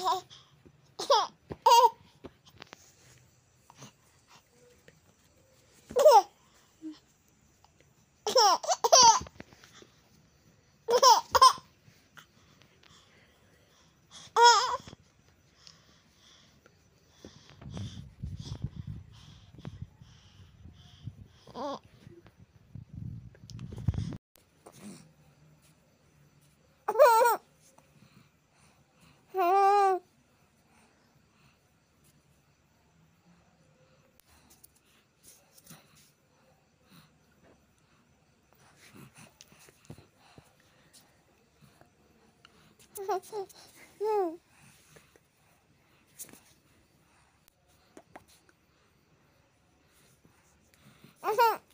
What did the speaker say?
Oh. 嗯。ハハハ